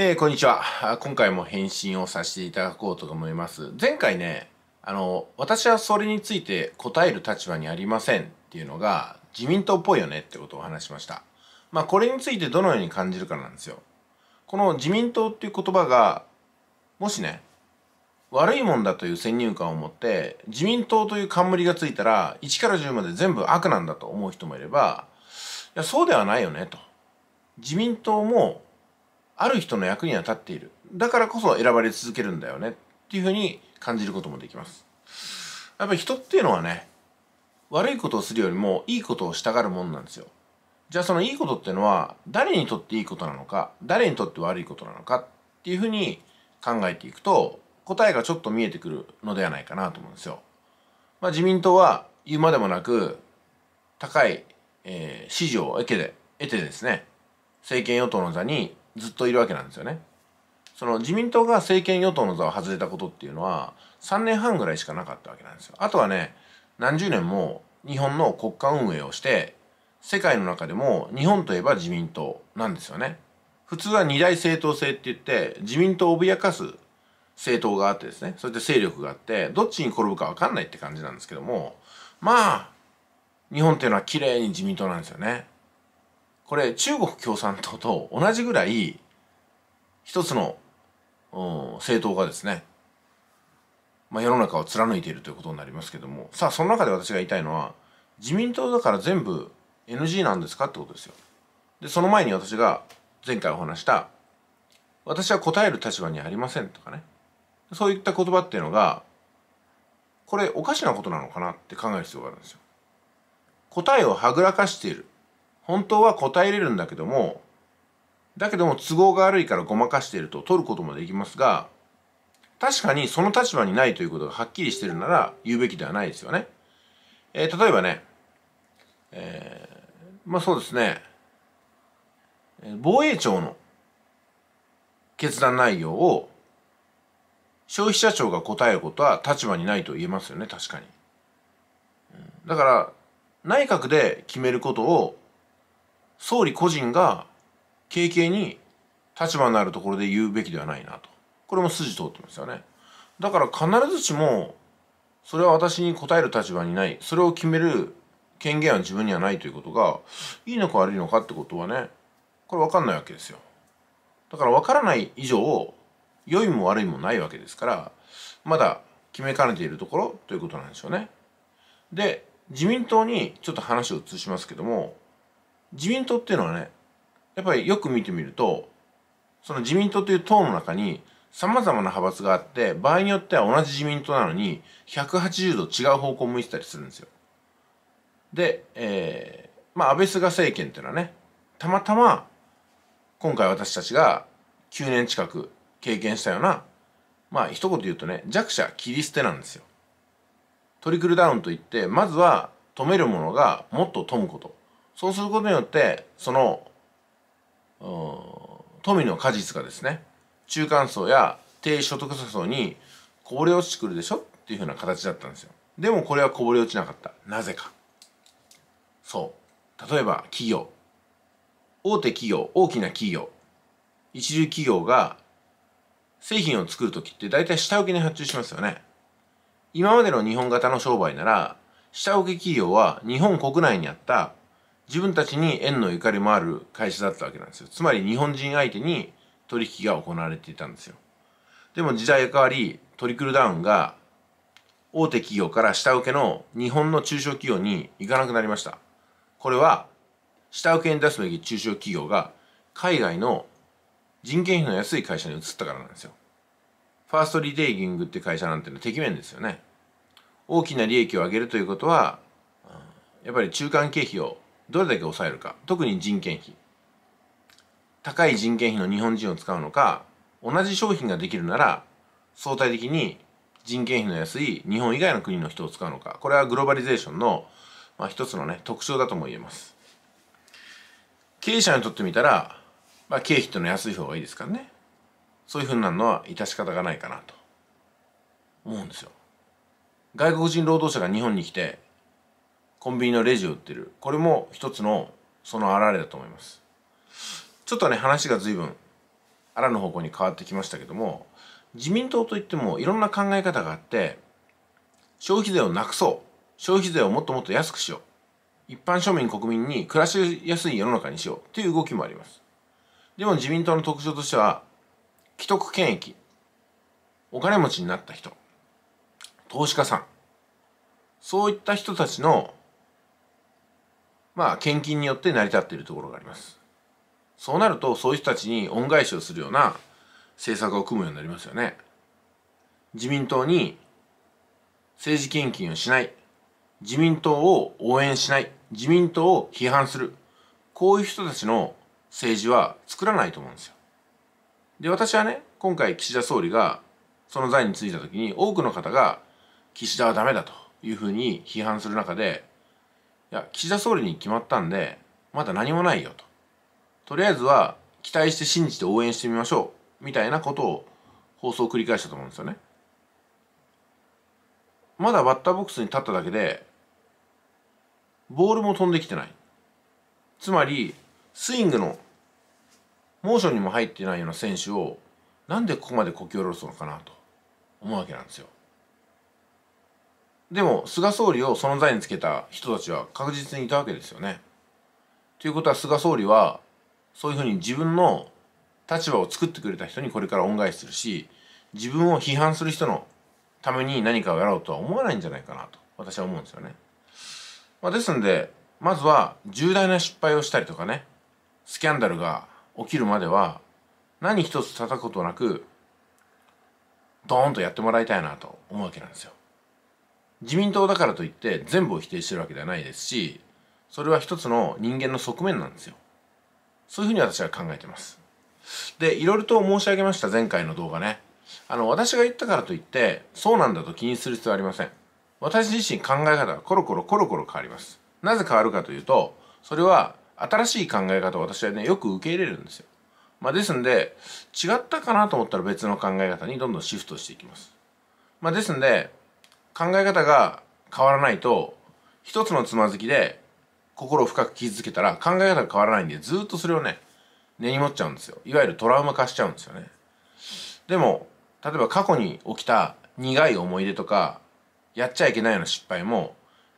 えー、こんにちは。今回も返信をさせていただこうと思います。前回ね、あの、私はそれについて答える立場にありませんっていうのが自民党っぽいよねってことを話しました。まあ、これについてどのように感じるかなんですよ。この自民党っていう言葉が、もしね、悪いもんだという先入観を持って、自民党という冠がついたら、1から10まで全部悪なんだと思う人もいれば、いや、そうではないよねと。自民党もある人の役には立っているだからこそ選ばれ続けるんだよねっていうふうに感じることもできますやっぱり人っていうのはね悪いことをするよりもいいことをしたがるもんなんですよじゃあそのいいことっていうのは誰にとっていいことなのか誰にとって悪いことなのかっていうふうに考えていくと答えがちょっと見えてくるのではないかなと思うんですよ。まあ、自民党は言うまでもなく高い、えー、支持を得て得てですね政権与党の座にずっといるわけなんですよね。その自民党が政権与党の座を外れたことっていうのは3年半ぐらいしかなかったわけなんですよ。あとはね何十年も日本の国家運営をして世界の中でも日本といえば自民党なんですよね。普通は二大政党制って言って自民党を脅かす政党があってですねそして勢力があってどっちに転ぶか分かんないって感じなんですけどもまあ日本っていうのは綺麗に自民党なんですよね。これ中国共産党と同じぐらい一つの政党がですね、まあ、世の中を貫いているということになりますけどもさあその中で私が言いたいのは自民党だから全部 NG なんですかってことですよ。でその前に私が前回お話した私は答える立場にありませんとかねそういった言葉っていうのがこれおかしなことなのかなって考える必要があるんですよ。答えをはぐらかしている本当は答えれるんだけどもだけども都合が悪いからごまかしていると取ることもできますが確かにその立場にないということがはっきりしてるなら言うべきではないですよね。えー、例えばね、えー、まあそうですね、防衛庁の決断内容を消費者庁が答えることは立場にないと言えますよね、確かに。だから、内閣で決めることを総理個人が軽々に立場のあるところで言うべきではないなとこれも筋通ってますよねだから必ずしもそれは私に答える立場にないそれを決める権限は自分にはないということがいいのか悪いのかってことはねこれ分かんないわけですよだから分からない以上良いも悪いもないわけですからまだ決めかねているところということなんでしょうねで自民党にちょっと話を移しますけども自民党っていうのはねやっぱりよく見てみるとその自民党という党の中にさまざまな派閥があって場合によっては同じ自民党なのに180度違う方向を向いてたりするんですよ。で、えー、まあ安倍菅政権っていうのはねたまたま今回私たちが9年近く経験したようなまあ一言言うとね弱者切り捨てなんですよ。トリクルダウンといってまずは止めるものがもっと富むことそうすることによってその富の果実がですね中間層や低所得者層にこぼれ落ちてくるでしょっていうふうな形だったんですよでもこれはこぼれ落ちなかったなぜかそう例えば企業大手企業大きな企業一流企業が製品を作る時って大体下請けに発注しますよね今までの日本型の商売なら下請け企業は日本国内にあった自分たちに縁のゆかりもある会社だったわけなんですよ。つまり日本人相手に取引が行われていたんですよ。でも時代が変わり、トリクルダウンが大手企業から下請けの日本の中小企業に行かなくなりました。これは下請けに出すべき中小企業が海外の人件費の安い会社に移ったからなんですよ。ファーストリテイリングって会社なんてのは敵面ですよね。大きな利益を上げるということは、やっぱり中間経費をどれだけ抑えるか特に人件費高い人件費の日本人を使うのか同じ商品ができるなら相対的に人件費の安い日本以外の国の人を使うのかこれはグローバリゼーションの、まあ、一つのね特徴だとも言えます経営者にとってみたら、まあ、経費っていうのは安い方がいいですからねそういうふうになるのは致し方がないかなと思うんですよ外国人労働者が日本に来てコンビニのレジを売ってるこれも一つのその表れだと思いますちょっとね話が随分あらの方向に変わってきましたけども自民党といってもいろんな考え方があって消費税をなくそう消費税をもっともっと安くしよう一般庶民国民に暮らしやすい世の中にしようという動きもありますでも自民党の特徴としては既得権益お金持ちになった人投資家さんそういった人たちのまあ、献金によって成り立っているところがあります。そうなると、そういう人たちに恩返しをするような政策を組むようになりますよね。自民党に政治献金をしない。自民党を応援しない。自民党を批判する。こういう人たちの政治は作らないと思うんですよ。で、私はね、今回岸田総理がその罪についた時に多くの方が岸田はダメだというふうに批判する中でいや岸田総理に決まったんでまだ何もないよととりあえずは期待して信じて応援してみましょうみたいなことを放送を繰り返したと思うんですよねまだバッターボックスに立っただけでボールも飛んできてないつまりスイングのモーションにも入ってないような選手をなんでここまでこき下ろすのかなと思うわけなんですよでも菅総理をその座につけた人たちは確実にいたわけですよね。ということは菅総理はそういうふうに自分の立場を作ってくれた人にこれから恩返しするし自分を批判する人のために何かをやろうとは思わないんじゃないかなと私は思うんですよね。まあ、ですんでまずは重大な失敗をしたりとかねスキャンダルが起きるまでは何一つ叩くことなくドーンとやってもらいたいなと思うわけなんですよ。自民党だからといって全部を否定してるわけではないですしそれは一つの人間の側面なんですよそういうふうに私は考えてますでいろいろと申し上げました前回の動画ねあの私が言ったからといってそうなんだと気にする必要はありません私自身考え方がコロコロコロコロ変わりますなぜ変わるかというとそれは新しい考え方を私はねよく受け入れるんですよまあですんで違ったかなと思ったら別の考え方にどんどんシフトしていきますまあですんで考え方が変わらないと一つのつまずきで心を深く傷つけたら考え方が変わらないんでずっとそれをね根に持っちゃうんですよいわゆるトラウマ化しちゃうんですよねでも例えば過去に起きた苦い思い出とかやっちゃいけないような失敗も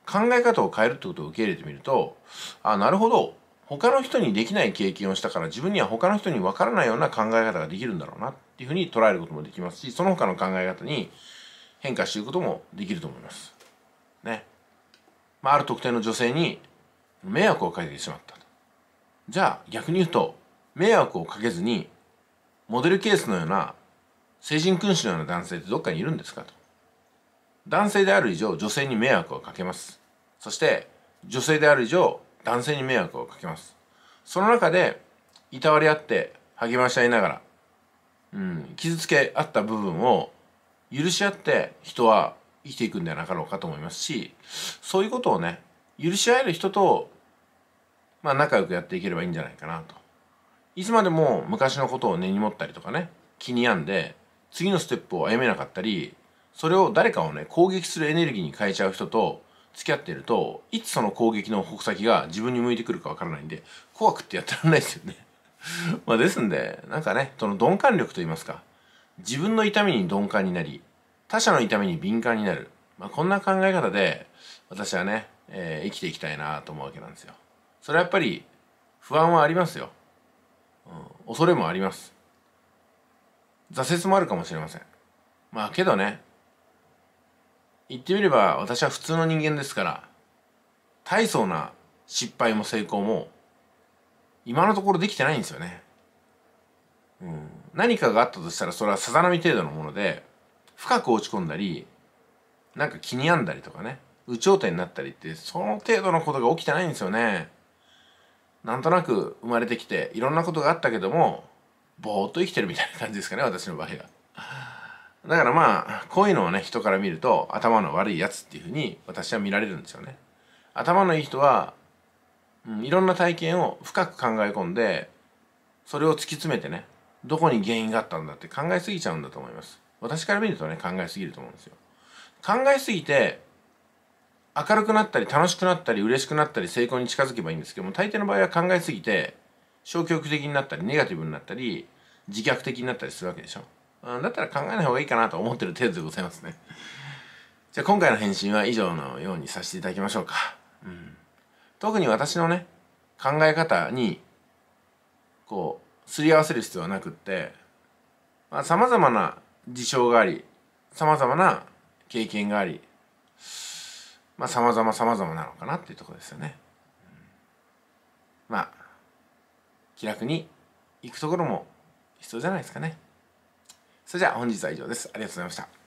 考え方を変えるってことを受け入れてみるとあなるほど他の人にできない経験をしたから自分には他の人にわからないような考え方ができるんだろうなっていうふうに捉えることもできますしその他の考え方に変化していくこともできると思います。ね。まあ、ある特定の女性に迷惑をかけてしまったじゃあ逆に言うと迷惑をかけずにモデルケースのような成人君子のような男性ってどっかにいるんですかと。男性である以上女性に迷惑をかけます。そして女性である以上男性に迷惑をかけます。その中でいたわり合って励まし合いながら、うん、傷つけ合った部分を許し合って人は生きていくんではなかろうかと思いますしそういうことをね許し合える人とまあ仲良くやっていければいいんじゃないかなといつまでも昔のことを根に持ったりとかね気に病んで次のステップを歩めなかったりそれを誰かをね攻撃するエネルギーに変えちゃう人と付き合ってるといつその攻撃の矛先が自分に向いてくるかわからないんで怖くってやってらんないですよね まあですんでなんかねその鈍感力と言いますか自分の痛みに鈍感になり他者の痛みに敏感になる、まあ、こんな考え方で私はね、えー、生きていきたいなと思うわけなんですよ。それはやっぱり不安はありますよ、うん、恐れもあります挫折もあるかもしれませんまあけどね言ってみれば私は普通の人間ですから大層な失敗も成功も今のところできてないんですよねうん何かがあったとしたらそれはさざ波程度のもので深く落ち込んだりなんか気に病んだりとかね有頂天になったりってその程度のことが起きてないんですよね。なんとなく生まれてきていろんなことがあったけどもぼーっと生きてるみたいな感じですかね私の場合は。だからまあこういうのをね人から見ると頭の悪いやつっていうふうに私は見られるんですよね。頭のいい人は、うん、いろんな体験を深く考え込んでそれを突き詰めてねどこに原因があったんだって考えすぎちゃうんだと思います。私から見るとね、考えすぎると思うんですよ。考えすぎて、明るくなったり、楽しくなったり、嬉しくなったり、成功に近づけばいいんですけども、大抵の場合は考えすぎて、消極的になったり、ネガティブになったり、自虐的になったりするわけでしょ。だったら考えない方がいいかなと思ってる程度でございますね。じゃあ今回の返信は以上のようにさせていただきましょうか。うん、特に私のね、考え方に、こう、すり合わせる必要はなくってさまざ、まな事象がありさまざまな経験がありまあさまざまさまざまなのかなっていうとこですよね。まあ気楽に行くところも必要じゃないですかね。それじゃあ本日は以上です。ありがとうございました。